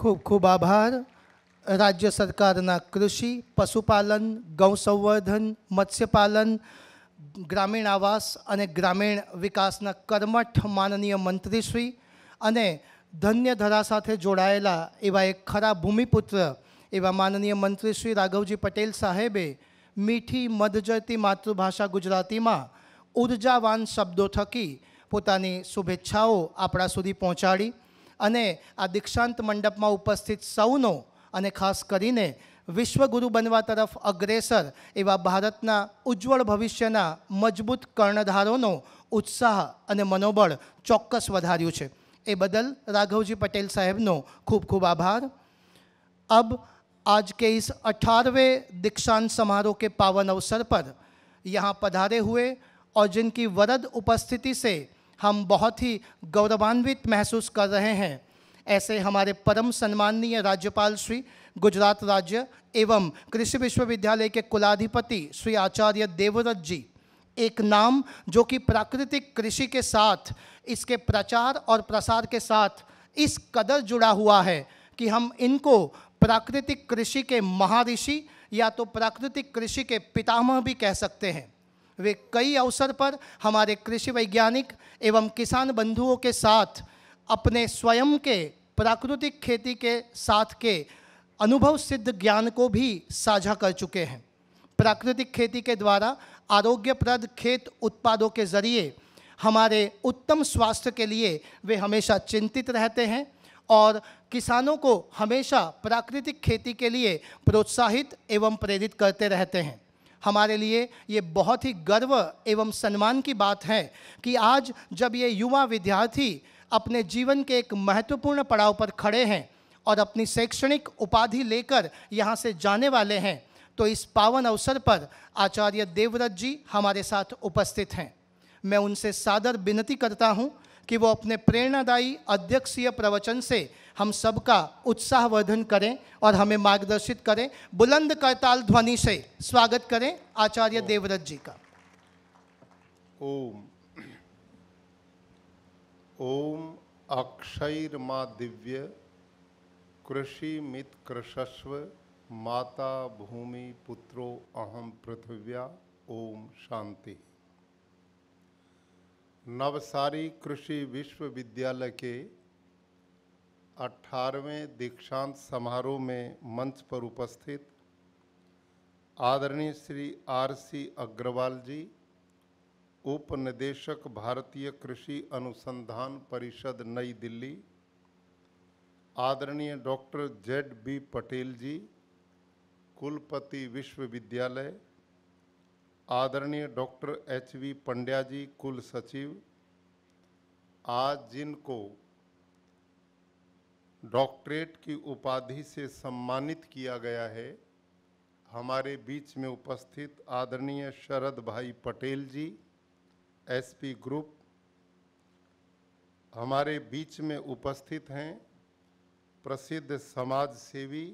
ખૂબ ખૂબ આભાર રાજ્ય સરકારના કૃષિ પશુપાલન ગૌસંવર્ધન મત્સ્યપાલન ગ્રામીણ આવાસ અને ગ્રામીણ વિકાસના કર્મઠ માનનીય મંત્રીશ્રી અને ધન્ય ધરા સાથે જોડાયેલા એવા એક ખરા ભૂમિપુત્ર એવા માનનીય મંત્રી શ્રી રાઘવજી પટેલ સાહેબે મીઠી મધજરતી માતૃભાષા ગુજરાતીમાં ઉર્જાવાન શબ્દો થકી પોતાની શુભેચ્છાઓ આપણા સુધી પહોંચાડી અને આ દીક્ષાંત મંડપમાં ઉપસ્થિત સૌનો અને ખાસ કરીને વિશ્વગુરુ બનવા તરફ અગ્રેસર એવા ભારતના ઉજ્જવળ ભવિષ્યના મજબૂત કર્ણધારોનો ઉત્સાહ અને મનોબળ ચોક્કસ વધાર્યું છે એ બદલ રાઘવજી પટેલ સાહેબનો ખૂબ ખૂબ આભાર અબ આજ के इस 18वें दीक्षांत समारोह के पावन अवसर पर यहाँ पधारे हुए और जिनकी वरद उपस्थिति से हम बहुत ही गौरवान्वित महसूस कर रहे हैं ऐसे हमारे परम सम्माननीय राज्यपाल श्री गुजरात राज्य एवं कृषि विश्वविद्यालय के कुलाधिपति श्री आचार्य देवव्रत जी एक नाम जो कि प्राकृतिक कृषि के साथ इसके प्रचार और प्रसार के साथ इस कदर जुड़ा हुआ है कि हम इनको प्राकृतिक कृषि के महारिषि या तो प्राकृतिक कृषि के पितामह भी कह सकते हैं वे कई अवसर पर हमारे कृषि वैज्ञानिक एवं किसान बंधुओं के साथ अपने स्वयं के प्राकृतिक खेती के साथ के अनुभव सिद्ध ज्ञान को भी साझा कर चुके हैं प्राकृतिक खेती के द्वारा आरोग्यप्रद खेत उत्पादों के जरिए हमारे उत्तम स्वास्थ्य के लिए वे हमेशा चिंतित रहते हैं और किसानों को हमेशा प्राकृतिक खेती के लिए प्रोत्साहित एवं प्रेरित करते रहते हैं हमारे लिए ये बहुत ही गर्व एवं सम्मान की बात है कि आज जब ये युवा विद्यार्थी अपने जीवन के एक महत्वपूर्ण पड़ाव पर खड़े हैं और अपनी शैक्षणिक उपाधि लेकर यहाँ से जाने वाले हैं तो इस पावन अवसर पर आचार्य देवव्रत जी हमारे साथ उपस्थित हैं मैं उनसे सादर विनती करता हूँ कि वो अपने प्रेरणादायी अध्यक्षीय प्रवचन से हम सबका उत्साहवर्धन करें और हमें मार्गदर्शित करें बुलंद करताल ध्वनि से स्वागत करें आचार्य देवव्रत जी का ओम ओम अक्षर माँ दिव्य कृषि मित कृषस्व माता भूमि पुत्रो अहम पृथिव्या ओम शांति नवसारी कृषि विश्वविद्यालय के 18वें दीक्षांत समारोह में मंच पर उपस्थित आदरणीय श्री आर सी अग्रवाल जी उप निदेशक भारतीय कृषि अनुसंधान परिषद नई दिल्ली आदरणीय doctor Z B Patel ji कुलपति विश्वविद्यालय आदरणीय doctor H V Pandya ji कुल सचिव आज जिनको डॉक्टरेट की उपाधि से सम्मानित किया गया है हमारे बीच में उपस्थित आदरणीय शरद भाई पटेल जी एसपी ग्रुप हमारे बीच में उपस्थित हैं प्रसिद्ध समाज सेवी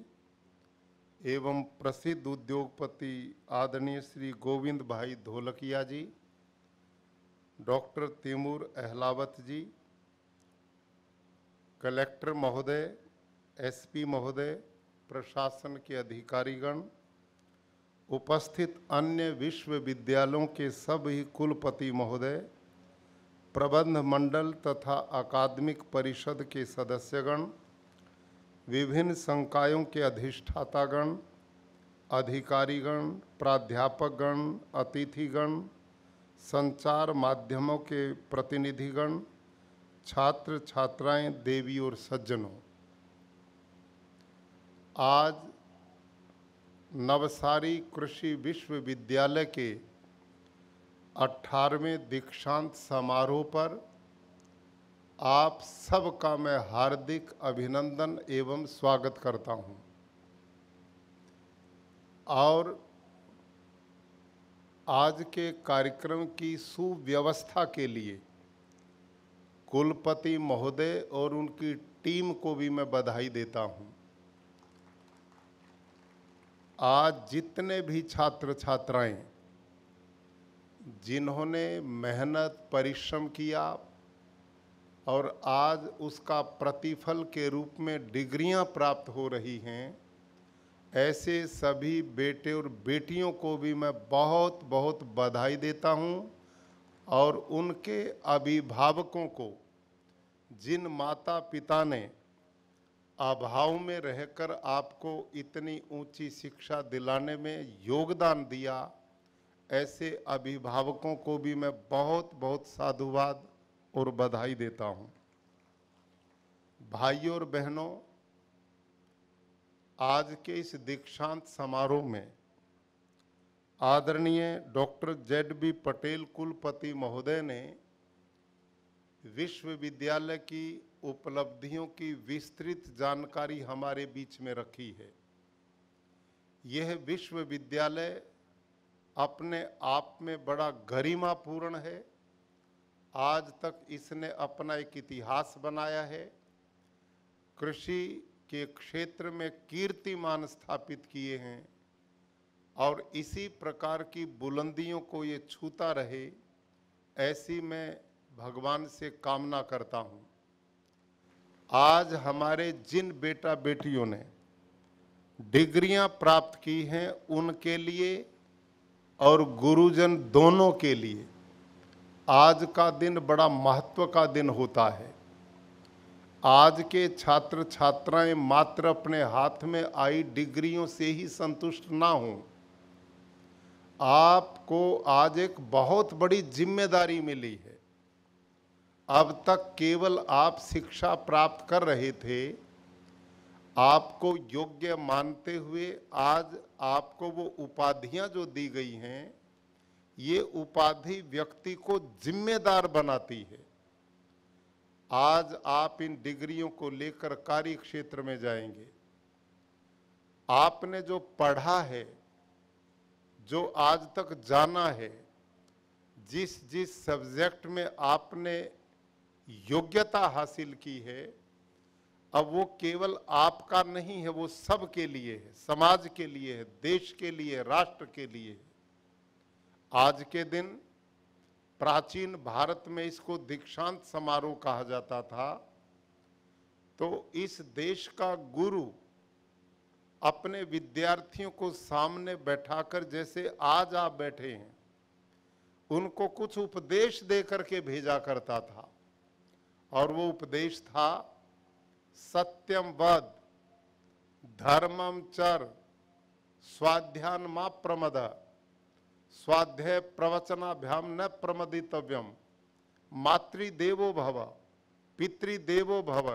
एवं प्रसिद्ध उद्योगपति आदरणीय श्री गोविंद भाई धोलकिया जी डॉक्टर तैमूर अहलावत जी कलेक्टर महोदय एसपी महोदय प्रशासन के अधिकारीगण उपस्थित अन्य विश्वविद्यालयों के सभी कुलपति महोदय प्रबंध मंडल तथा अकादमिक परिषद के सदस्यगण विभिन्न संकायों के अधिष्ठातागण अधिकारीगण प्राध्यापकगण अतिथिगण संचार माध्यमों के प्रतिनिधिगण छात्र छात्राएं देवी और सज्जनों आज नवसारी कृषि विश्वविद्यालय के 18वें दीक्षांत समारोह पर आप सबका मैं हार्दिक अभिनंदन एवं स्वागत करता हूं और आज के कार्यक्रम की सुव्यवस्था के लिए कुलपति महोदय और उनकी टीम को भी मैं बधाई देता हूं आज जितने भी छात्र छात्राएं जिन्होंने मेहनत परिश्रम किया और आज उसका प्रतिफल के रूप में डिग्रियां प्राप्त हो रही हैं ऐसे सभी बेटे और बेटियों को भी मैं बहुत बहुत बधाई देता हूं और उनके अभिभावकों को जिन माता पिता ने अभाव में रहकर आपको इतनी ऊंची शिक्षा दिलाने में योगदान दिया ऐसे अभिभावकों को भी मैं बहुत बहुत साधुवाद और बधाई देता हूं भाइयों और बहनों आज के इस दीक्षांत समारोह में आदरणीय डॉक्टर जेड बी पटेल कुलपति महोदय ने विश्वविद्यालय की उपलब्धियों की विस्तृत जानकारी हमारे बीच में रखी है यह विश्वविद्यालय अपने आप में बड़ा गरिमापूर्ण है आज तक इसने अपना एक इतिहास बनाया है कृषि के क्षेत्र में कीर्तिमान स्थापित किए हैं और इसी प्रकार की बुलंदियों को ये छूता रहे ऐसी मैं भगवान से कामना करता हूँ आज हमारे जिन बेटा बेटियों ने डिग्रियाँ प्राप्त की हैं उनके लिए और गुरुजन दोनों के लिए आज का दिन बड़ा महत्व का दिन होता है आज के छात्र छात्राएं मात्र अपने हाथ में आई डिग्रियों से ही संतुष्ट ना हों आपको आज एक बहुत बड़ी जिम्मेदारी मिली है अब तक केवल आप शिक्षा प्राप्त कर रहे थे आपको योग्य मानते हुए आज आपको वो उपाधियां जो दी गई हैं ये उपाधि व्यक्ति को जिम्मेदार बनाती है आज आप इन डिग्रियों को लेकर कार्य क्षेत्र में जाएंगे आपने जो पढ़ा है जो आज तक जाना है जिस जिस सब्जेक्ट में आपने योग्यता हासिल की है अब वो केवल आपका नहीं है वो सब के लिए है समाज के लिए है देश के लिए राष्ट्र के लिए है आज के दिन प्राचीन भारत में इसको दीक्षांत समारोह कहा जाता था तो इस देश का गुरु अपने विद्यार्थियों को सामने बैठाकर जैसे आज आप बैठे हैं उनको कुछ उपदेश दे करके भेजा करता था और वो उपदेश था सत्यम वध धर्मम चर स्वाध्यान मा प्रमदा स्वाध्याय प्रवचनाभ्याम न प्रमदितव्यम मातृदेवो भव देवो भव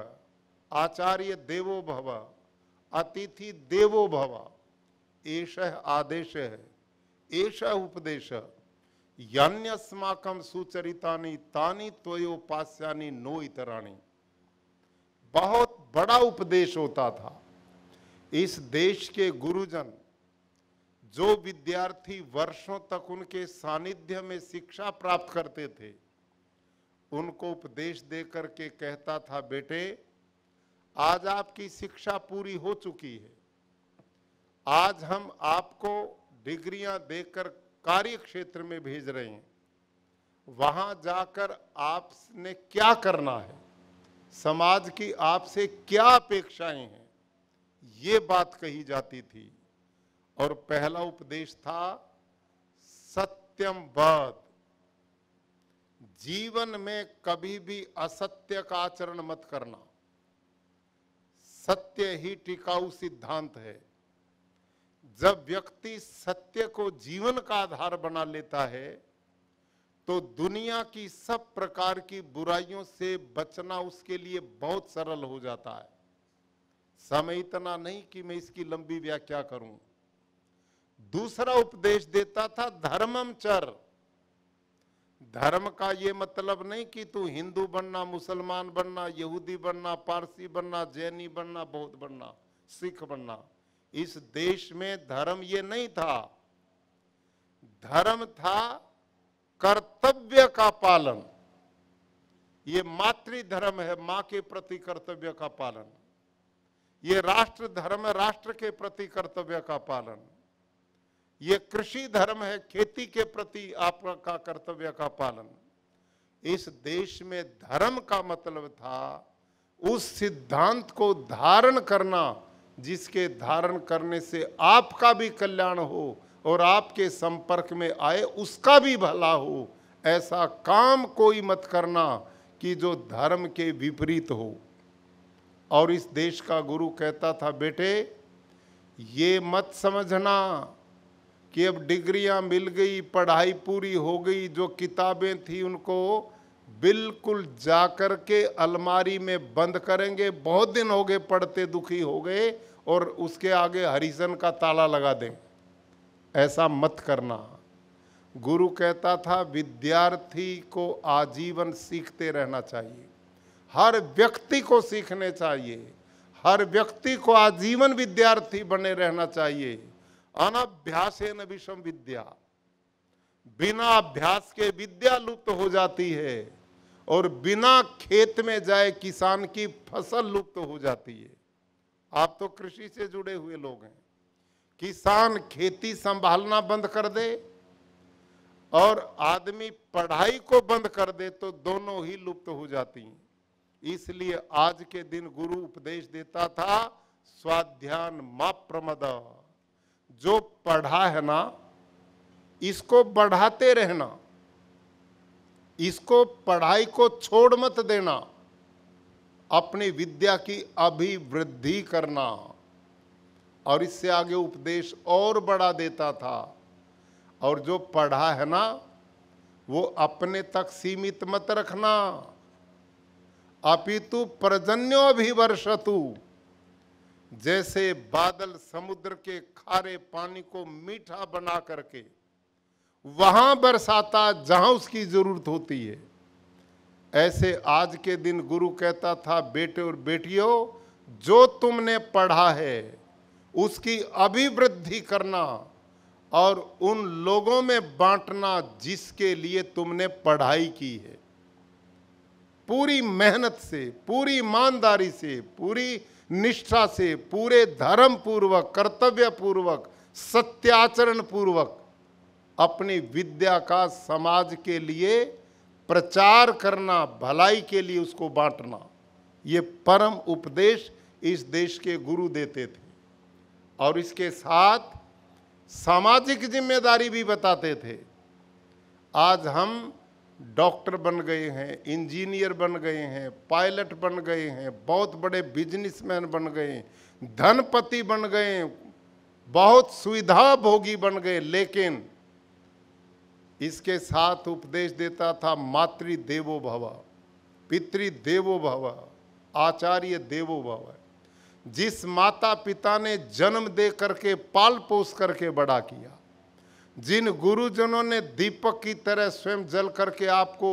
आचार्य देवो भव अतिथि देवो भव एष आदेश है एष उपदेश यस्माक सुचरिता तानी त्वयोपास्यानी नो इतराणी बहुत बड़ा उपदेश होता था इस देश के गुरुजन जो विद्यार्थी वर्षों तक उनके सानिध्य में शिक्षा प्राप्त करते थे उनको उपदेश दे करके कहता था बेटे आज आपकी शिक्षा पूरी हो चुकी है आज हम आपको डिग्रियां देकर कार्य क्षेत्र में भेज रहे हैं वहां जाकर आपने क्या करना है समाज की आपसे क्या अपेक्षाएं हैं ये बात कही जाती थी और पहला उपदेश था सत्यम बद जीवन में कभी भी असत्य का आचरण मत करना सत्य ही टिकाऊ सिद्धांत है जब व्यक्ति सत्य को जीवन का आधार बना लेता है तो दुनिया की सब प्रकार की बुराइयों से बचना उसके लिए बहुत सरल हो जाता है समय इतना नहीं कि मैं इसकी लंबी व्याख्या करूं दूसरा उपदेश देता था धर्मम चर धर्म का ये मतलब नहीं कि तू हिंदू बनना मुसलमान बनना यहूदी बनना पारसी बनना जैनी बनना बौद्ध बनना सिख बनना इस देश में धर्म ये नहीं था धर्म था कर्तव्य का पालन ये मातृ धर्म है मां के प्रति कर्तव्य का पालन ये राष्ट्र धर्म राष्ट्र के प्रति कर्तव्य का पालन ये कृषि धर्म है खेती के प्रति आपका कर्तव्य का पालन इस देश में धर्म का मतलब था उस सिद्धांत को धारण करना जिसके धारण करने से आपका भी कल्याण हो और आपके संपर्क में आए उसका भी भला हो ऐसा काम कोई मत करना कि जो धर्म के विपरीत हो और इस देश का गुरु कहता था बेटे ये मत समझना कि अब डिग्रियां मिल गई पढ़ाई पूरी हो गई जो किताबें थी उनको बिल्कुल जा कर के अलमारी में बंद करेंगे बहुत दिन हो गए पढ़ते दुखी हो गए और उसके आगे हरिजन का ताला लगा दें ऐसा मत करना गुरु कहता था विद्यार्थी को आजीवन सीखते रहना चाहिए हर व्यक्ति को सीखने चाहिए हर व्यक्ति को आजीवन विद्यार्थी बने रहना चाहिए अनभ्यास विषम विद्या बिना अभ्यास के विद्या लुप्त हो जाती है और बिना खेत में जाए किसान की फसल लुप्त हो जाती है आप तो कृषि से जुड़े हुए लोग हैं किसान खेती संभालना बंद कर दे और आदमी पढ़ाई को बंद कर दे तो दोनों ही लुप्त हो जाती हैं इसलिए आज के दिन गुरु उपदेश देता था स्वाध्यान मा प्रमदा जो पढ़ा है ना इसको बढ़ाते रहना इसको पढ़ाई को छोड़ मत देना अपनी विद्या की अभिवृद्धि करना और इससे आगे उपदेश और बढ़ा देता था और जो पढ़ा है ना वो अपने तक सीमित मत रखना अपितु पर्जन्यो तू जैसे बादल समुद्र के खारे पानी को मीठा बना करके वहां बरसाता जहां उसकी जरूरत होती है ऐसे आज के दिन गुरु कहता था बेटे और बेटियों जो तुमने पढ़ा है उसकी अभिवृद्धि करना और उन लोगों में बांटना जिसके लिए तुमने पढ़ाई की है पूरी मेहनत से पूरी ईमानदारी से पूरी निष्ठा से पूरे धर्म पूर्वक कर्तव्य पूर्वक सत्याचरण पूर्वक अपनी विद्या का समाज के लिए प्रचार करना भलाई के लिए उसको बांटना ये परम उपदेश इस देश के गुरु देते थे और इसके साथ सामाजिक जिम्मेदारी भी बताते थे आज हम डॉक्टर बन गए हैं इंजीनियर बन गए हैं पायलट बन गए हैं बहुत बड़े बिजनेसमैन बन गए धनपति बन गए बहुत सुविधा भोगी बन गए लेकिन इसके साथ उपदेश देता था मातृ देवो भवा पितृ देवो भवा आचार्य देवो भवा जिस माता पिता ने जन्म दे करके पाल पोस करके बड़ा किया जिन गुरुजनों ने दीपक की तरह स्वयं जल करके आपको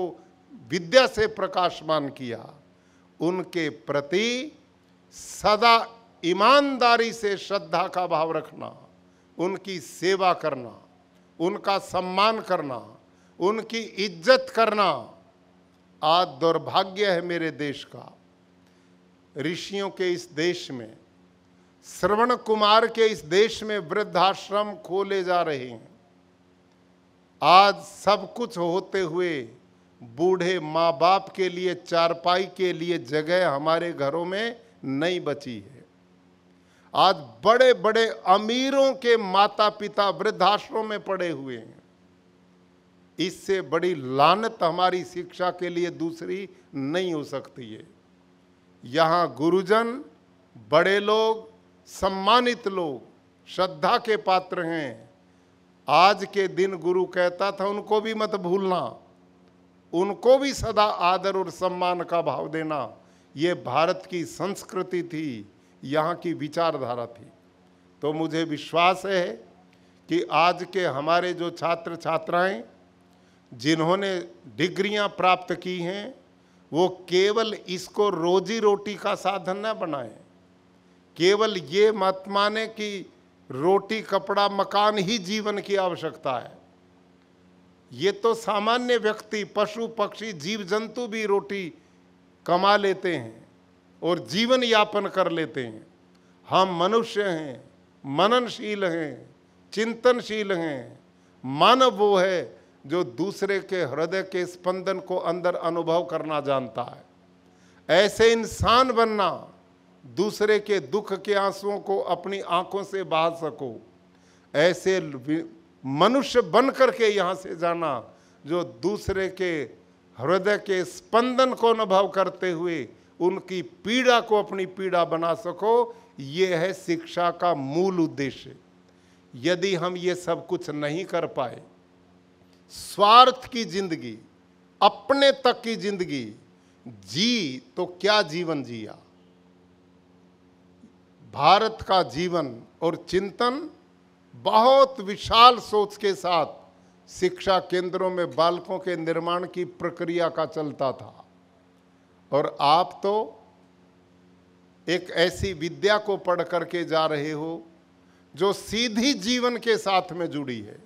विद्या से प्रकाशमान किया उनके प्रति सदा ईमानदारी से श्रद्धा का भाव रखना उनकी सेवा करना उनका सम्मान करना उनकी इज्जत करना आज दुर्भाग्य है मेरे देश का ऋषियों के इस देश में श्रवण कुमार के इस देश में वृद्धाश्रम खोले जा रहे हैं आज सब कुछ होते हुए बूढ़े माँ बाप के लिए चारपाई के लिए जगह हमारे घरों में नहीं बची है आज बड़े बड़े अमीरों के माता पिता वृद्धाश्रम में पड़े हुए हैं इससे बड़ी लानत हमारी शिक्षा के लिए दूसरी नहीं हो सकती है यहाँ गुरुजन बड़े लोग सम्मानित लोग श्रद्धा के पात्र हैं आज के दिन गुरु कहता था उनको भी मत भूलना उनको भी सदा आदर और सम्मान का भाव देना ये भारत की संस्कृति थी यहाँ की विचारधारा थी तो मुझे विश्वास है कि आज के हमारे जो छात्र छात्राएं जिन्होंने डिग्रियां प्राप्त की हैं वो केवल इसको रोजी रोटी का साधन न बनाएं केवल ये मत माने कि रोटी कपड़ा मकान ही जीवन की आवश्यकता है ये तो सामान्य व्यक्ति पशु पक्षी जीव जंतु भी रोटी कमा लेते हैं और जीवन यापन कर लेते हैं हम मनुष्य हैं मननशील हैं चिंतनशील हैं मानव वो है जो दूसरे के हृदय के स्पंदन को अंदर अनुभव करना जानता है ऐसे इंसान बनना दूसरे के दुख के आंसुओं को अपनी आंखों से बहा सको ऐसे मनुष्य बन करके यहाँ से जाना जो दूसरे के हृदय के स्पंदन को अनुभव करते हुए उनकी पीड़ा को अपनी पीड़ा बना सको ये है शिक्षा का मूल उद्देश्य यदि हम ये सब कुछ नहीं कर पाए स्वार्थ की जिंदगी अपने तक की जिंदगी जी तो क्या जीवन जिया भारत का जीवन और चिंतन बहुत विशाल सोच के साथ शिक्षा केंद्रों में बालकों के निर्माण की प्रक्रिया का चलता था और आप तो एक ऐसी विद्या को पढ़ करके जा रहे हो जो सीधी जीवन के साथ में जुड़ी है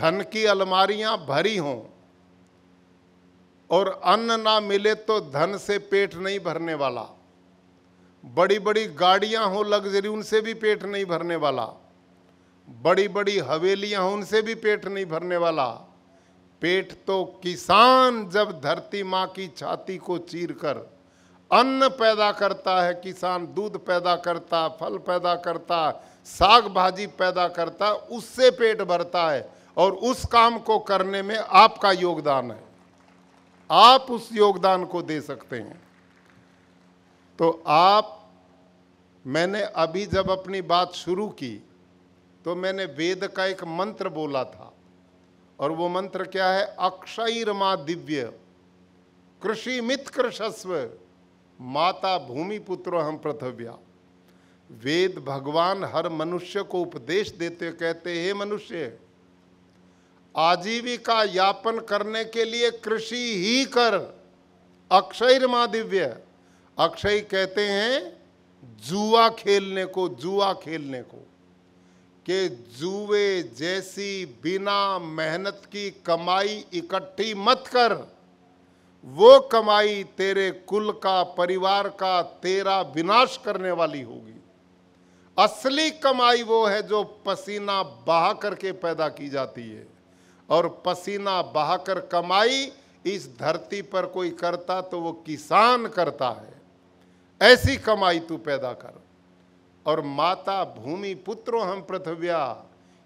धन की अलमारियां भरी हों और अन्न ना मिले तो धन से पेट नहीं भरने वाला बड़ी बड़ी गाड़ियां हो लग्जरी उनसे भी पेट नहीं भरने वाला बड़ी बड़ी हवेलियां हो उनसे भी पेट नहीं भरने वाला पेट तो किसान जब धरती माँ की छाती को चीर कर अन्न पैदा करता है किसान दूध पैदा करता फल पैदा करता साग भाजी पैदा करता उससे पेट भरता है और उस काम को करने में आपका योगदान है आप उस योगदान को दे सकते हैं तो आप मैंने अभी जब अपनी बात शुरू की तो मैंने वेद का एक मंत्र बोला था और वो मंत्र क्या है अक्षय रमा दिव्य कृषि मित कृषस्व माता भूमि पुत्र हम पृथव्या वेद भगवान हर मनुष्य को उपदेश देते कहते हे मनुष्य आजीविका यापन करने के लिए कृषि ही कर अक्षय रमा दिव्य अक्षय कहते हैं जुआ खेलने को जुआ खेलने को के जुए जैसी बिना मेहनत की कमाई इकट्ठी मत कर वो कमाई तेरे कुल का परिवार का तेरा विनाश करने वाली होगी असली कमाई वो है जो पसीना बहा करके पैदा की जाती है और पसीना बहाकर कमाई इस धरती पर कोई करता तो वो किसान करता है ऐसी कमाई तू पैदा कर और माता भूमि पुत्रो हम पृथ्व्या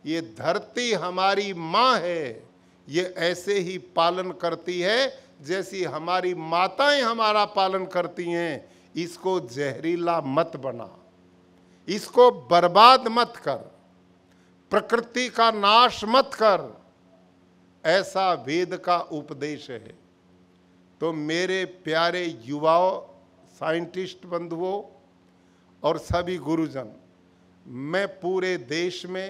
ये धरती हमारी माँ है ये ऐसे ही पालन करती है जैसी हमारी माताएं हमारा पालन करती हैं इसको जहरीला मत बना इसको बर्बाद मत कर प्रकृति का नाश मत कर ऐसा वेद का उपदेश है तो मेरे प्यारे युवाओं साइंटिस्ट बंधुओं और सभी गुरुजन मैं पूरे देश में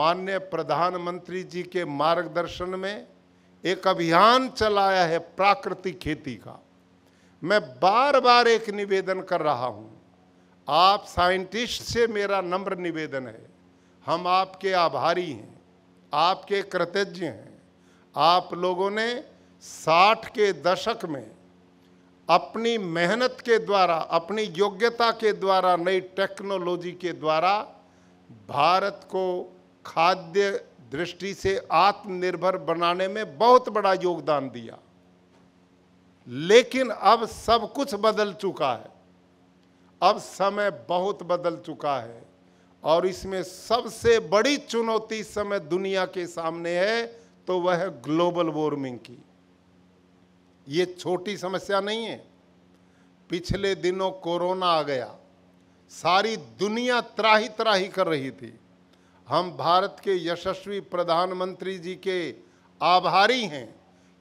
माननीय प्रधानमंत्री जी के मार्गदर्शन में एक अभियान चलाया है प्राकृतिक खेती का मैं बार बार एक निवेदन कर रहा हूं आप साइंटिस्ट से मेरा नम्र निवेदन है हम आपके आभारी हैं आपके कृतज्ञ हैं आप लोगों ने साठ के दशक में अपनी मेहनत के द्वारा अपनी योग्यता के द्वारा नई टेक्नोलॉजी के द्वारा भारत को खाद्य दृष्टि से आत्मनिर्भर बनाने में बहुत बड़ा योगदान दिया लेकिन अब सब कुछ बदल चुका है अब समय बहुत बदल चुका है और इसमें सबसे बड़ी चुनौती समय दुनिया के सामने है तो वह ग्लोबल वार्मिंग की ये छोटी समस्या नहीं है पिछले दिनों कोरोना आ गया सारी दुनिया त्राही त्राही कर रही थी हम भारत के यशस्वी प्रधानमंत्री जी के आभारी हैं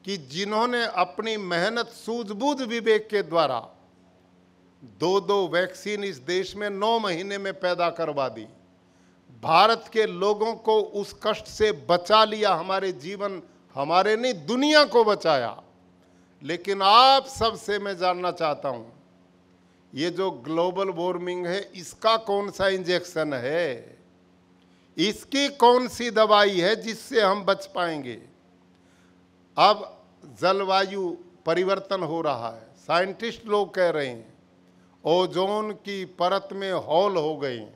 कि जिन्होंने अपनी मेहनत सूझबूझ विवेक के द्वारा दो दो वैक्सीन इस देश में नौ महीने में पैदा करवा दी भारत के लोगों को उस कष्ट से बचा लिया हमारे जीवन हमारे नहीं दुनिया को बचाया लेकिन आप सबसे मैं जानना चाहता हूँ ये जो ग्लोबल वार्मिंग है इसका कौन सा इंजेक्शन है इसकी कौन सी दवाई है जिससे हम बच पाएंगे अब जलवायु परिवर्तन हो रहा है साइंटिस्ट लोग कह रहे हैं ओजोन की परत में हॉल हो गए हैं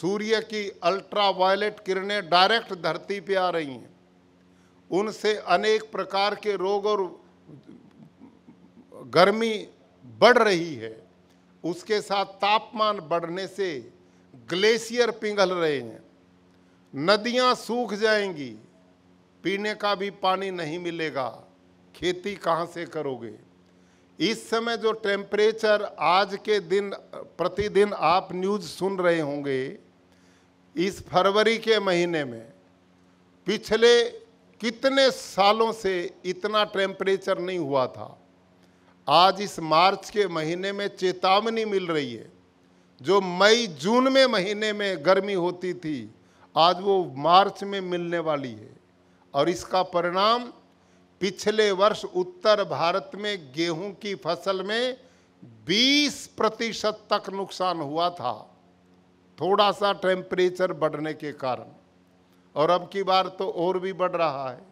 सूर्य की अल्ट्रावायलेट किरणें डायरेक्ट धरती पे आ रही हैं उनसे अनेक प्रकार के रोग और गर्मी बढ़ रही है उसके साथ तापमान बढ़ने से ग्लेशियर पिघल रहे हैं नदियां सूख जाएंगी पीने का भी पानी नहीं मिलेगा खेती कहाँ से करोगे इस समय जो टेम्परेचर आज के दिन प्रतिदिन आप न्यूज़ सुन रहे होंगे इस फरवरी के महीने में पिछले कितने सालों से इतना टेम्परेचर नहीं हुआ था आज इस मार्च के महीने में चेतावनी मिल रही है जो मई जून में महीने में गर्मी होती थी आज वो मार्च में मिलने वाली है और इसका परिणाम पिछले वर्ष उत्तर भारत में गेहूं की फसल में 20 प्रतिशत तक नुकसान हुआ था थोड़ा सा टेम्परेचर बढ़ने के कारण और अब की बार तो और भी बढ़ रहा है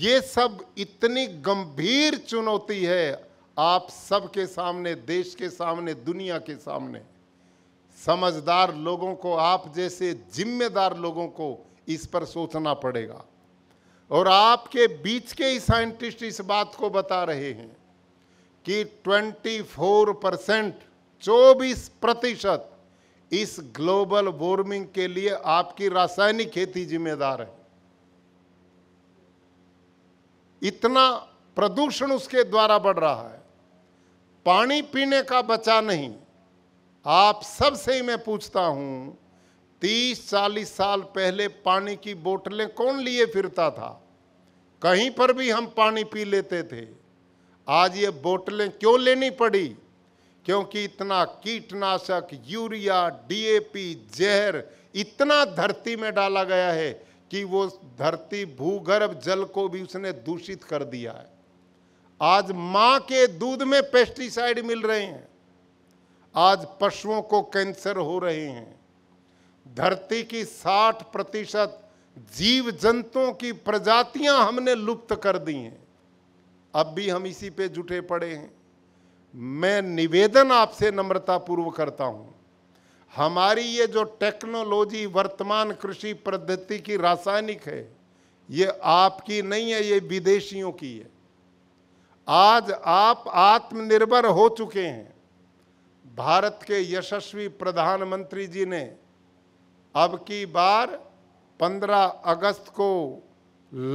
ये सब इतनी गंभीर चुनौती है आप सबके सामने देश के सामने दुनिया के सामने समझदार लोगों को आप जैसे जिम्मेदार लोगों को इस पर सोचना पड़ेगा और आपके बीच के ही साइंटिस्ट इस बात को बता रहे हैं कि 24 परसेंट चौबीस प्रतिशत इस ग्लोबल वार्मिंग के लिए आपकी रासायनिक खेती जिम्मेदार है इतना प्रदूषण उसके द्वारा बढ़ रहा है पानी पीने का बचा नहीं आप सब से ही मैं पूछता हूं तीस चालीस साल पहले पानी की बोतलें कौन लिए फिरता था कहीं पर भी हम पानी पी लेते थे आज ये बोतलें क्यों लेनी पड़ी क्योंकि इतना कीटनाशक यूरिया डीएपी जहर इतना धरती में डाला गया है कि वो धरती भूगर्भ जल को भी उसने दूषित कर दिया है आज माँ के दूध में पेस्टिसाइड मिल रहे हैं आज पशुओं को कैंसर हो रहे हैं धरती की 60 प्रतिशत जीव जंतुओं की प्रजातियां हमने लुप्त कर दी हैं अब भी हम इसी पे जुटे पड़े हैं मैं निवेदन आपसे नम्रता पूर्व करता हूँ हमारी ये जो टेक्नोलॉजी वर्तमान कृषि पद्धति की रासायनिक है ये आपकी नहीं है ये विदेशियों की है आज आप आत्मनिर्भर हो चुके हैं भारत के यशस्वी प्रधानमंत्री जी ने अब की बार 15 अगस्त को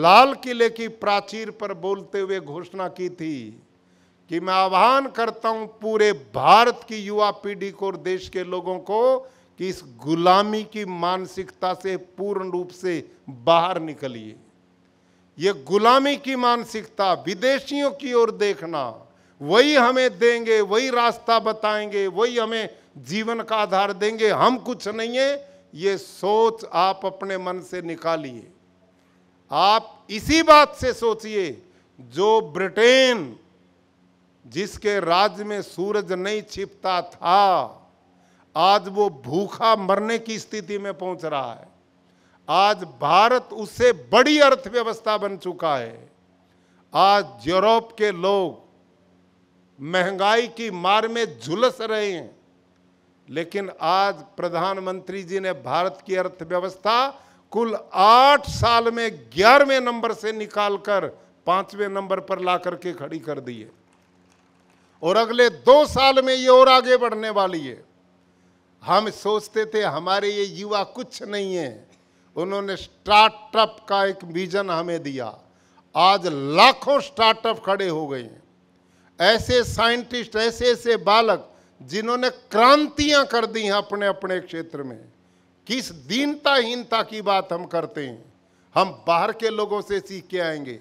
लाल किले की प्राचीर पर बोलते हुए घोषणा की थी कि मैं आह्वान करता हूं पूरे भारत की युवा पीढ़ी को और देश के लोगों को कि इस गुलामी की मानसिकता से पूर्ण रूप से बाहर निकलिए ये गुलामी की मानसिकता विदेशियों की ओर देखना वही हमें देंगे वही रास्ता बताएंगे वही हमें जीवन का आधार देंगे हम कुछ नहीं है ये सोच आप अपने मन से निकालिए आप इसी बात से सोचिए जो ब्रिटेन जिसके राज्य में सूरज नहीं छिपता था आज वो भूखा मरने की स्थिति में पहुंच रहा है आज भारत उससे बड़ी अर्थव्यवस्था बन चुका है आज यूरोप के लोग महंगाई की मार में झुलस रहे हैं लेकिन आज प्रधानमंत्री जी ने भारत की अर्थव्यवस्था कुल आठ साल में ग्यारहवें नंबर से निकालकर पांचवें नंबर पर ला करके खड़ी कर दी है और अगले दो साल में ये और आगे बढ़ने वाली है हम सोचते थे हमारे ये युवा कुछ नहीं है उन्होंने स्टार्टअप का एक विजन हमें दिया आज लाखों स्टार्टअप खड़े हो गए हैं ऐसे साइंटिस्ट ऐसे ऐसे बालक जिन्होंने क्रांतियां कर दी हैं अपने अपने क्षेत्र में किस दीनताहीनता की बात हम करते हैं हम बाहर के लोगों से सीख के आएंगे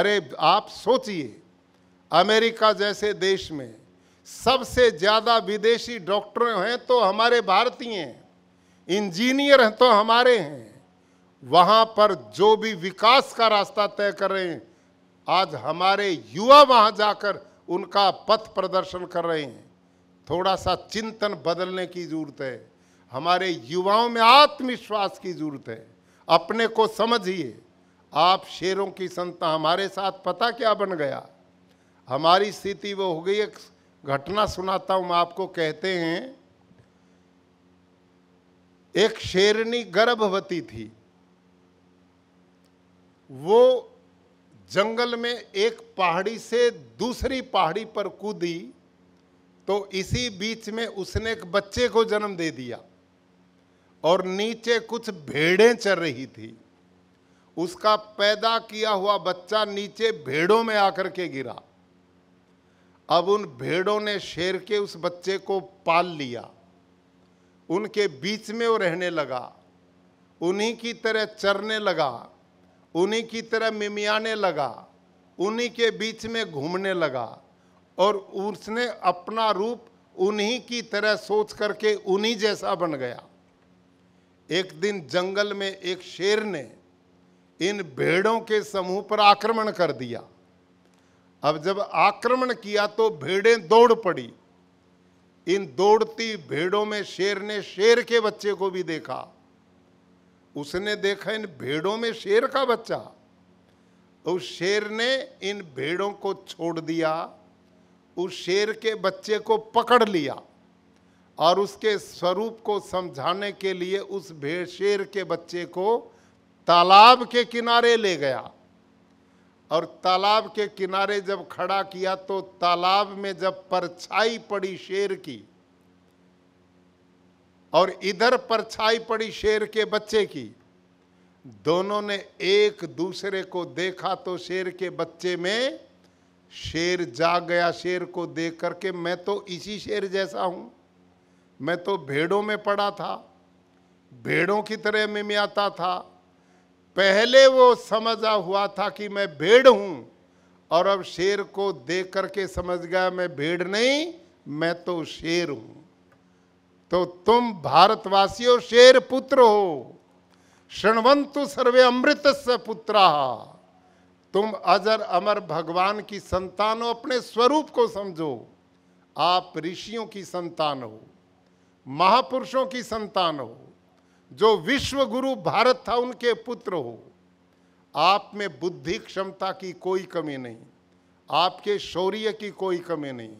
अरे आप सोचिए अमेरिका जैसे देश में सबसे ज़्यादा विदेशी डॉक्टर हैं तो हमारे भारतीय हैं इंजीनियर हैं तो हमारे हैं वहाँ पर जो भी विकास का रास्ता तय कर रहे हैं आज हमारे युवा वहाँ जाकर उनका पथ प्रदर्शन कर रहे हैं थोड़ा सा चिंतन बदलने की जरूरत है हमारे युवाओं में आत्मविश्वास की जरूरत है अपने को समझिए आप शेरों की संता हमारे साथ पता क्या बन गया हमारी स्थिति वो हो गई एक घटना सुनाता हूँ आपको कहते हैं एक शेरनी गर्भवती थी वो जंगल में एक पहाड़ी से दूसरी पहाड़ी पर कूदी तो इसी बीच में उसने एक बच्चे को जन्म दे दिया और नीचे कुछ भेड़ें चल रही थी उसका पैदा किया हुआ बच्चा नीचे भेड़ों में आकर के गिरा अब उन भेड़ों ने शेर के उस बच्चे को पाल लिया उनके बीच में वो रहने लगा उन्हीं की तरह चरने लगा उन्हीं की तरह मिमियाने लगा उन्हीं के बीच में घूमने लगा और उसने अपना रूप उन्हीं की तरह सोच करके उन्हीं जैसा बन गया एक दिन जंगल में एक शेर ने इन भेड़ों के समूह पर आक्रमण कर दिया अब जब आक्रमण किया तो भेड़ें दौड़ पड़ी इन दौड़ती भेड़ों में शेर ने शेर के बच्चे को भी देखा उसने देखा इन भेड़ों में शेर का बच्चा तो उस शेर ने इन भेड़ों को छोड़ दिया उस शेर के बच्चे को पकड़ लिया और उसके स्वरूप को समझाने के लिए उस भेड़ शेर के बच्चे को तालाब के किनारे ले गया और तालाब के किनारे जब खड़ा किया तो तालाब में जब परछाई पड़ी शेर की और इधर परछाई पड़ी शेर के बच्चे की दोनों ने एक दूसरे को देखा तो शेर के बच्चे में शेर जाग गया शेर को देख करके मैं तो इसी शेर जैसा हूँ मैं तो भेड़ों में पड़ा था भेड़ों की तरह मिमियाता था पहले वो समझा हुआ था कि मैं भेड़ हूं और अब शेर को देख करके समझ गया मैं भेड़ नहीं मैं तो शेर हूं तो तुम भारतवासियों शेर पुत्र हो श्रणवंतु सर्वे अमृत से पुत्रा तुम अजर अमर भगवान की संतान हो अपने स्वरूप को समझो आप ऋषियों की संतान हो महापुरुषों की संतान हो जो विश्व गुरु भारत था उनके पुत्र हो आप में बुद्धि क्षमता की कोई कमी नहीं आपके शौर्य की कोई कमी नहीं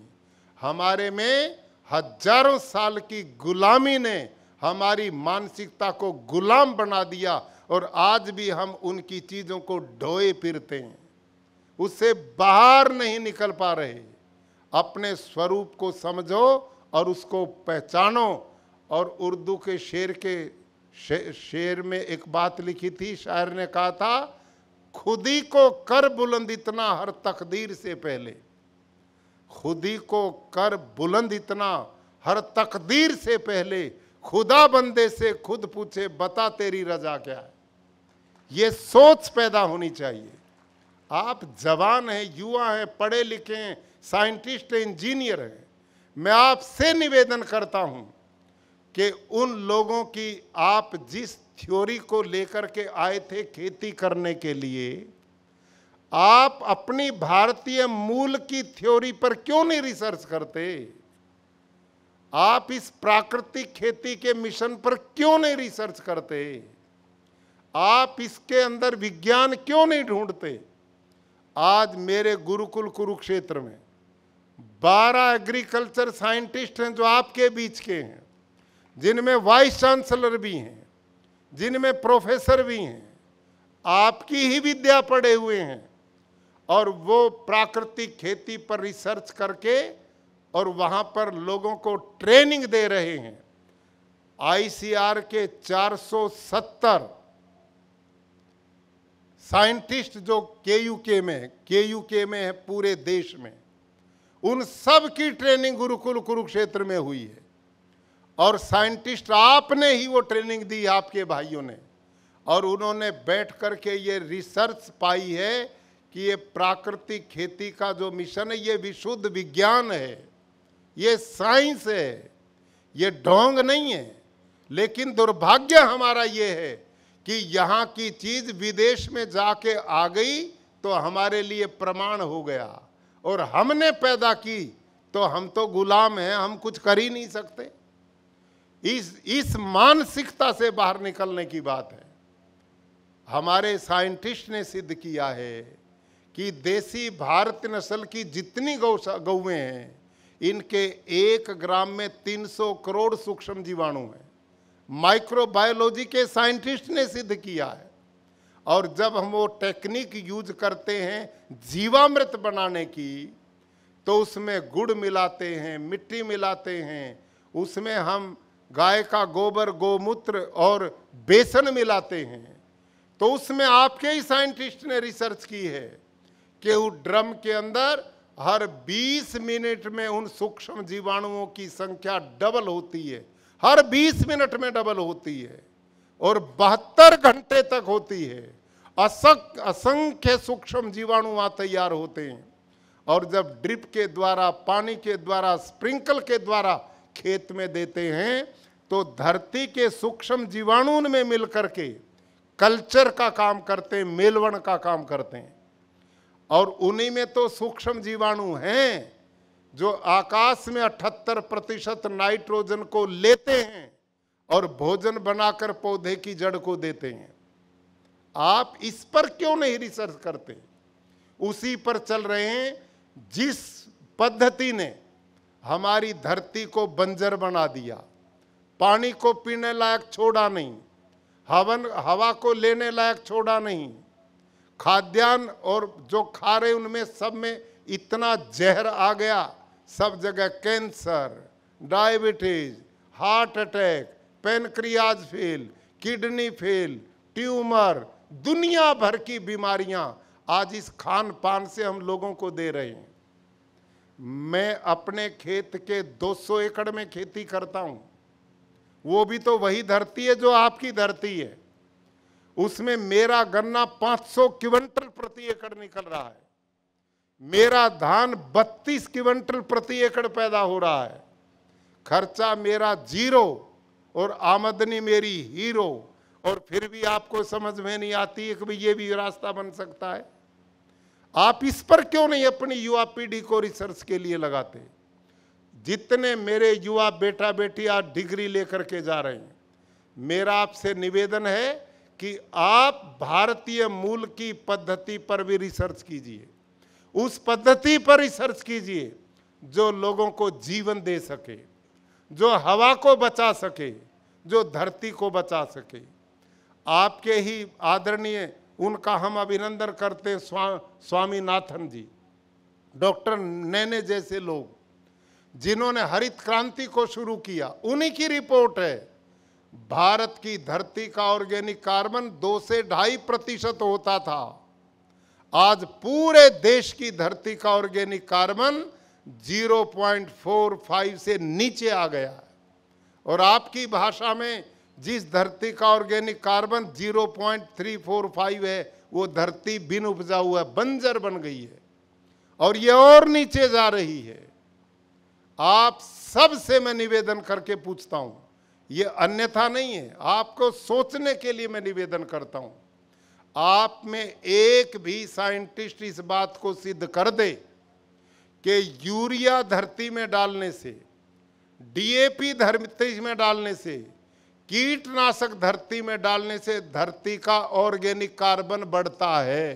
हमारे में हजारों साल की गुलामी ने हमारी मानसिकता को गुलाम बना दिया और आज भी हम उनकी चीज़ों को ढोए फिरते हैं उससे बाहर नहीं निकल पा रहे अपने स्वरूप को समझो और उसको पहचानो और उर्दू के शेर के शे, शेर में एक बात लिखी थी शायर ने कहा था खुदी को कर बुलंद इतना हर तकदीर से पहले खुदी को कर बुलंद इतना हर तकदीर से पहले खुदा बंदे से खुद पूछे बता तेरी रजा क्या है ये सोच पैदा होनी चाहिए आप जवान हैं युवा हैं पढ़े लिखे हैं साइंटिस्ट हैं इंजीनियर हैं मैं आपसे निवेदन करता हूँ कि उन लोगों की आप जिस थ्योरी को लेकर के आए थे खेती करने के लिए आप अपनी भारतीय मूल की थ्योरी पर क्यों नहीं रिसर्च करते आप इस प्राकृतिक खेती के मिशन पर क्यों नहीं रिसर्च करते आप इसके अंदर विज्ञान क्यों नहीं ढूंढते आज मेरे गुरुकुल कुरुक्षेत्र में बारह एग्रीकल्चर साइंटिस्ट हैं जो आपके बीच के हैं जिनमें वाइस चांसलर भी हैं जिनमें प्रोफेसर भी हैं आपकी ही विद्या पढ़े हुए हैं और वो प्राकृतिक खेती पर रिसर्च करके और वहाँ पर लोगों को ट्रेनिंग दे रहे हैं आईसीआर के 470 साइंटिस्ट जो के में के में है पूरे देश में उन सब की ट्रेनिंग गुरुकुल कुरुक्षेत्र में हुई है और साइंटिस्ट आपने ही वो ट्रेनिंग दी आपके भाइयों ने और उन्होंने बैठ कर के ये रिसर्च पाई है कि ये प्राकृतिक खेती का जो मिशन है ये विशुद्ध विज्ञान है ये साइंस है ये ढोंग नहीं है लेकिन दुर्भाग्य हमारा ये है कि यहाँ की चीज़ विदेश में जाके आ गई तो हमारे लिए प्रमाण हो गया और हमने पैदा की तो हम तो गुलाम हैं हम कुछ कर ही नहीं सकते इस इस मानसिकता से बाहर निकलने की बात है हमारे साइंटिस्ट ने सिद्ध किया है कि देसी भारत नस्ल की जितनी गौ गौवे हैं इनके एक ग्राम में 300 करोड़ सूक्ष्म जीवाणु हैं माइक्रोबायोलॉजी के साइंटिस्ट ने सिद्ध किया है और जब हम वो टेक्निक यूज करते हैं जीवामृत बनाने की तो उसमें गुड़ मिलाते हैं मिट्टी मिलाते हैं उसमें हम गाय का गोबर गोमूत्र और बेसन मिलाते हैं तो उसमें आपके ही साइंटिस्ट ने रिसर्च की है कि उस ड्रम के अंदर हर 20 मिनट में उन सूक्ष्म जीवाणुओं की संख्या डबल होती है हर 20 मिनट में डबल होती है और बहत्तर घंटे तक होती है असक असंख्य सूक्ष्म जीवाणु वहाँ तैयार होते हैं और जब ड्रिप के द्वारा पानी के द्वारा स्प्रिंकल के द्वारा खेत में देते हैं तो धरती के सूक्ष्म जीवाणु में मिलकर के कल्चर का काम करते हैं मेलवण का काम करते हैं और उन्हीं में तो सूक्ष्म जीवाणु हैं जो आकाश में अठहत्तर प्रतिशत नाइट्रोजन को लेते हैं और भोजन बनाकर पौधे की जड़ को देते हैं आप इस पर क्यों नहीं रिसर्च करते उसी पर चल रहे हैं जिस पद्धति ने हमारी धरती को बंजर बना दिया पानी को पीने लायक छोड़ा नहीं हवन हवा को लेने लायक छोड़ा नहीं खाद्यान्न और जो खा रहे उनमें सब में इतना जहर आ गया सब जगह cancer diabetes heart attack pancreas fail kidney fail tumour दुनिया भर की बीमारियां आज इस खान पान से हम लोगों को दे रहे हैं मैं अपने खेत के 200 एकड़ में खेती करता हूं वो भी तो वही धरती है जो आपकी धरती है उसमें मेरा गन्ना 500 क्विंटल प्रति एकड़ निकल रहा है मेरा धान 32 क्विंटल प्रति एकड़ पैदा हो रहा है खर्चा मेरा जीरो और आमदनी मेरी हीरो और फिर भी आपको समझ में नहीं आती है कि ये भी रास्ता बन सकता है आप इस पर क्यों नहीं अपनी युवा पीढ़ी को रिसर्च के लिए लगाते हैं? जितने मेरे युवा बेटा बेटी आज डिग्री लेकर के जा रहे हैं मेरा आपसे निवेदन है कि आप भारतीय मूल की पद्धति पर भी रिसर्च कीजिए उस पद्धति पर रिसर्च कीजिए जो लोगों को जीवन दे सके जो हवा को बचा सके जो धरती को बचा सके आपके ही आदरणीय उनका हम अभिनंदन करते हैं स्वा, स्वामीनाथन जी डॉक्टर नैने जैसे लोग जिन्होंने हरित क्रांति को शुरू किया उन्हीं की रिपोर्ट है भारत की धरती का ऑर्गेनिक कार्बन दो से ढाई प्रतिशत होता था आज पूरे देश की धरती का ऑर्गेनिक कार्बन 0.45 से नीचे आ गया है और आपकी भाषा में जिस धरती का ऑर्गेनिक कार्बन 0.345 है वो धरती बिन उपजा हुआ बंजर बन गई है और ये और नीचे जा रही है आप सब से मैं निवेदन करके पूछता हूं ये अन्यथा नहीं है आपको सोचने के लिए मैं निवेदन करता हूं आप में एक भी साइंटिस्ट इस बात को सिद्ध कर दे कि यूरिया धरती में डालने से डीएपी धरती में डालने से कीटनाशक धरती में डालने से धरती का ऑर्गेनिक कार्बन बढ़ता है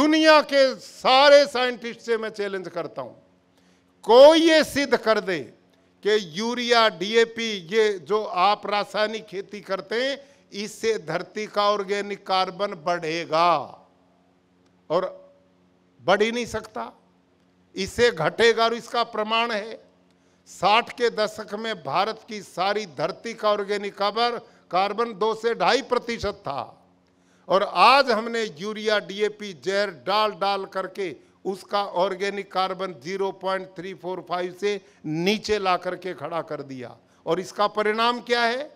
दुनिया के सारे साइंटिस्ट से मैं चैलेंज करता हूं कोई ये सिद्ध कर दे कि यूरिया डीएपी ये जो आप रासायनिक खेती करते हैं इससे धरती का ऑर्गेनिक कार्बन बढ़ेगा और बढ़ ही नहीं सकता इससे घटेगा और इसका प्रमाण है साठ के दशक में भारत की सारी धरती का ऑर्गेनिक कार्बन कार्बन दो से ढाई प्रतिशत था और आज हमने यूरिया डीएपी जहर डाल डाल करके उसका ऑर्गेनिक कार्बन 0.345 से नीचे ला करके खड़ा कर दिया और इसका परिणाम क्या है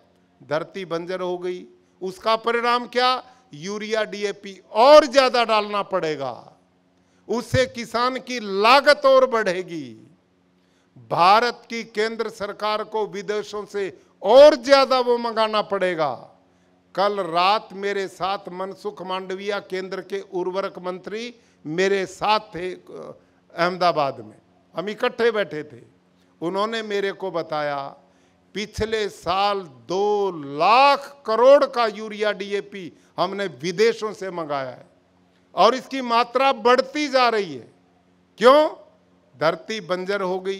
धरती बंजर हो गई उसका परिणाम क्या यूरिया डीएपी और ज़्यादा डालना पड़ेगा उससे किसान की लागत और बढ़ेगी भारत की केंद्र सरकार को विदेशों से और ज़्यादा वो मंगाना पड़ेगा कल रात मेरे साथ मनसुख मांडविया केंद्र के उर्वरक मंत्री मेरे साथ थे अहमदाबाद में हम इकट्ठे बैठे थे उन्होंने मेरे को बताया पिछले साल दो लाख करोड़ का यूरिया डीएपी हमने विदेशों से मंगाया है और इसकी मात्रा बढ़ती जा रही है क्यों धरती बंजर हो गई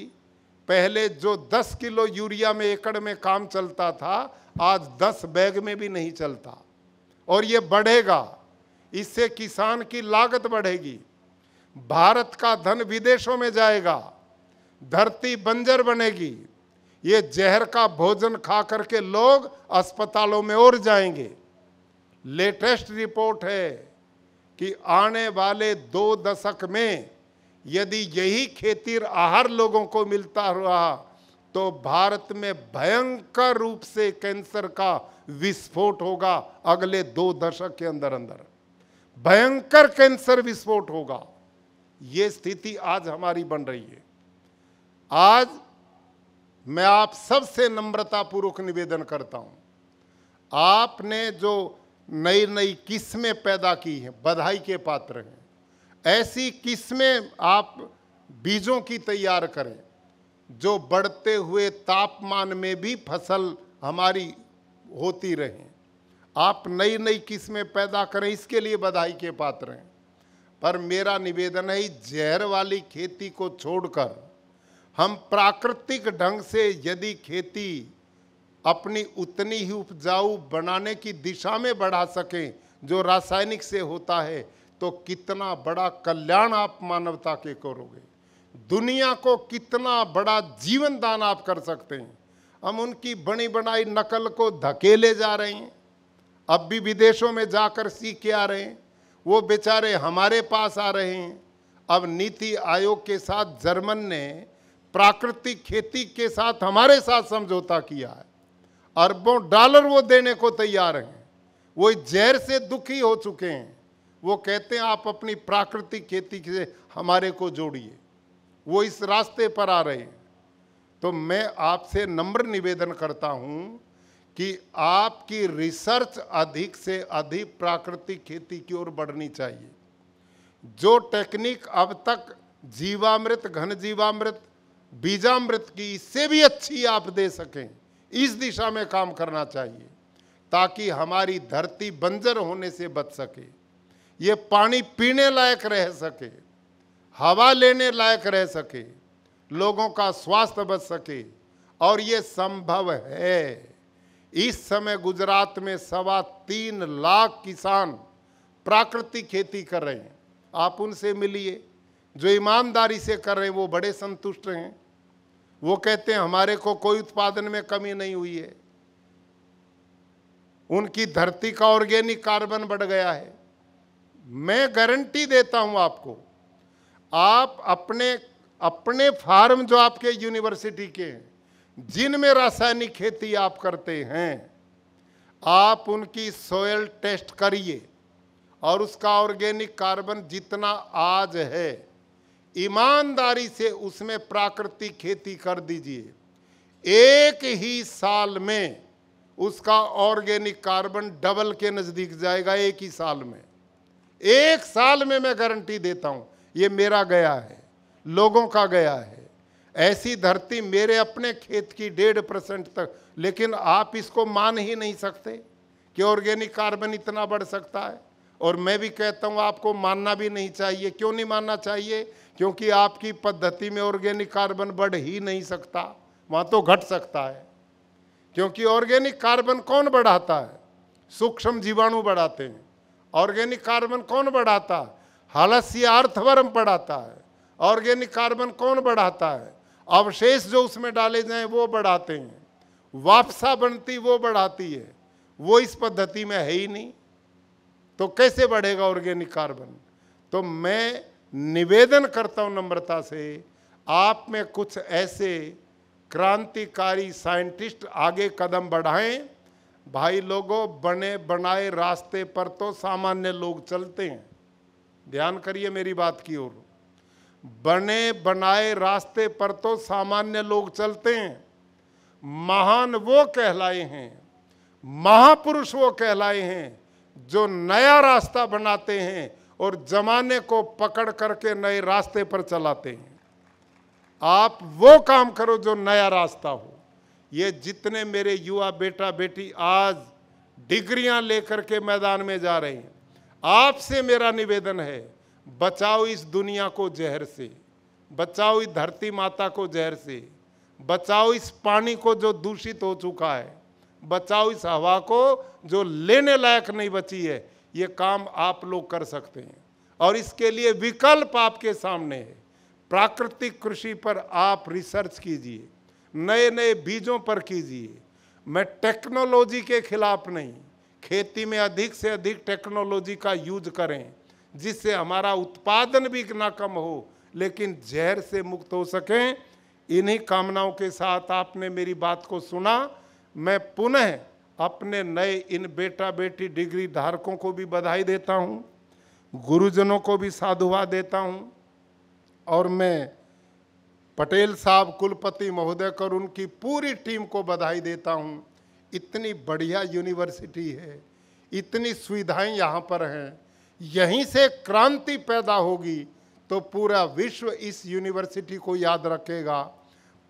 पहले जो 10 किलो यूरिया में एकड़ में काम चलता था आज 10 बैग में भी नहीं चलता और ये बढ़ेगा इससे किसान की लागत बढ़ेगी भारत का धन विदेशों में जाएगा धरती बंजर बनेगी ये जहर का भोजन खा करके लोग अस्पतालों में और जाएंगे लेटेस्ट रिपोर्ट है कि आने वाले दो दशक में यदि यही खेती आहार लोगों को मिलता रहा तो भारत में भयंकर रूप से कैंसर का विस्फोट होगा अगले दो दशक के अंदर अंदर भयंकर कैंसर विस्फोट होगा ये स्थिति आज हमारी बन रही है आज मैं आप सबसे नम्रतापूर्वक निवेदन करता हूं आपने जो नई नई किस्में पैदा की हैं बधाई के पात्र हैं ऐसी किस्में आप बीजों की तैयार करें जो बढ़ते हुए तापमान में भी फसल हमारी होती रहें आप नई नई किस्में पैदा करें इसके लिए बधाई के पात्र हैं पर मेरा निवेदन है जहर वाली खेती को छोड़कर हम प्राकृतिक ढंग से यदि खेती अपनी उतनी ही उपजाऊ बनाने की दिशा में बढ़ा सकें जो रासायनिक से होता है तो कितना बड़ा कल्याण आप मानवता के करोगे दुनिया को कितना बड़ा जीवन दान आप कर सकते हैं हम उनकी बनी बनाई नकल को धकेले जा रहे हैं अब भी विदेशों में जाकर सीख के आ रहे हैं वो बेचारे हमारे पास आ रहे हैं अब नीति आयोग के साथ जर्मन ने प्राकृतिक खेती के साथ हमारे साथ समझौता किया है अरबों डॉलर वो देने को तैयार हैं वो जहर से दुखी हो चुके हैं वो कहते हैं आप अपनी प्राकृतिक खेती से हमारे को जोड़िए वो इस रास्ते पर आ रहे हैं तो मैं आपसे नम्र निवेदन करता हूँ कि आपकी रिसर्च अधिक से अधिक प्राकृतिक खेती की ओर बढ़नी चाहिए जो टेक्निक अब तक जीवामृत घन जीवामृत बीजामृत की इससे भी अच्छी आप दे सकें इस दिशा में काम करना चाहिए ताकि हमारी धरती बंजर होने से बच सके ये पानी पीने लायक रह सके हवा लेने लायक रह सके लोगों का स्वास्थ्य बच सके और ये संभव है इस समय गुजरात में सवा तीन लाख किसान प्राकृतिक खेती कर रहे हैं आप उनसे मिलिए जो ईमानदारी से कर रहे हैं वो बड़े संतुष्ट हैं वो कहते हैं हमारे को कोई उत्पादन में कमी नहीं हुई है उनकी धरती का ऑर्गेनिक कार्बन बढ़ गया है मैं गारंटी देता हूं आपको आप अपने अपने फार्म जो आपके यूनिवर्सिटी के हैं जिनमें रासायनिक खेती आप करते हैं आप उनकी सोयल टेस्ट करिए और उसका ऑर्गेनिक कार्बन जितना आज है ईमानदारी से उसमें प्राकृतिक खेती कर दीजिए एक ही साल में उसका ऑर्गेनिक कार्बन डबल के नज़दीक जाएगा एक ही साल में एक साल में मैं गारंटी देता हूँ ये मेरा गया है लोगों का गया है ऐसी धरती मेरे अपने खेत की डेढ़ परसेंट तक लेकिन आप इसको मान ही नहीं सकते कि ऑर्गेनिक कार्बन इतना बढ़ सकता है और मैं भी कहता हूँ आपको मानना भी नहीं चाहिए क्यों नहीं मानना चाहिए क्योंकि आपकी पद्धति में ऑर्गेनिक कार्बन बढ़ ही नहीं सकता वहाँ तो घट सकता है क्योंकि ऑर्गेनिक कार्बन कौन बढ़ाता है सूक्ष्म जीवाणु बढ़ाते हैं ऑर्गेनिक कार्बन कौन बढ़ाता है हलस या अर्थवर्म बढ़ाता है ऑर्गेनिक कार्बन कौन बढ़ाता है अवशेष जो उसमें डाले जाए वो बढ़ाते हैं वापसा बनती वो बढ़ाती है वो इस पद्धति में है ही नहीं तो कैसे बढ़ेगा ऑर्गेनिक कार्बन तो मैं निवेदन करता हूँ नम्रता से आप में कुछ ऐसे क्रांतिकारी साइंटिस्ट आगे कदम बढ़ाएं भाई लोगों बने बनाए रास्ते पर तो सामान्य लोग चलते हैं ध्यान करिए मेरी बात की ओर बने बनाए रास्ते पर तो सामान्य लोग चलते हैं महान वो कहलाए हैं महापुरुष वो कहलाए हैं जो नया रास्ता बनाते हैं और जमाने को पकड़ करके नए रास्ते पर चलाते हैं आप वो काम करो जो नया रास्ता हो ये जितने मेरे युवा बेटा बेटी आज डिग्रियां लेकर के मैदान में जा रहे हैं आपसे मेरा निवेदन है बचाओ इस दुनिया को जहर से बचाओ इस धरती माता को जहर से बचाओ इस पानी को जो दूषित हो चुका है बचाओ इस हवा को जो लेने लायक नहीं बची है ये काम आप लोग कर सकते हैं और इसके लिए विकल्प आपके सामने है प्राकृतिक कृषि पर आप रिसर्च कीजिए नए नए बीजों पर कीजिए मैं टेक्नोलॉजी के खिलाफ नहीं खेती में अधिक से अधिक टेक्नोलॉजी का यूज करें जिससे हमारा उत्पादन भी ना कम हो लेकिन जहर से मुक्त हो सकें इन्हीं कामनाओं के साथ आपने मेरी बात को सुना मैं पुनः अपने नए इन बेटा बेटी डिग्री धारकों को भी बधाई देता हूँ गुरुजनों को भी साधुवाद देता हूँ और मैं पटेल साहब कुलपति महोदय कर उनकी पूरी टीम को बधाई देता हूँ इतनी बढ़िया यूनिवर्सिटी है इतनी सुविधाएं यहाँ पर हैं यहीं से क्रांति पैदा होगी तो पूरा विश्व इस यूनिवर्सिटी को याद रखेगा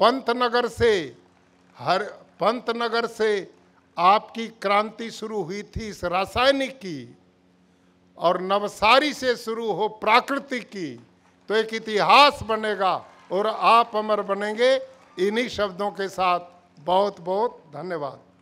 पंतनगर से हर पंतनगर से आपकी क्रांति शुरू हुई थी इस रासायनिक की और नवसारी से शुरू हो प्राकृतिक की तो एक इतिहास बनेगा और आप अमर बनेंगे इन्हीं शब्दों के साथ बहुत बहुत धन्यवाद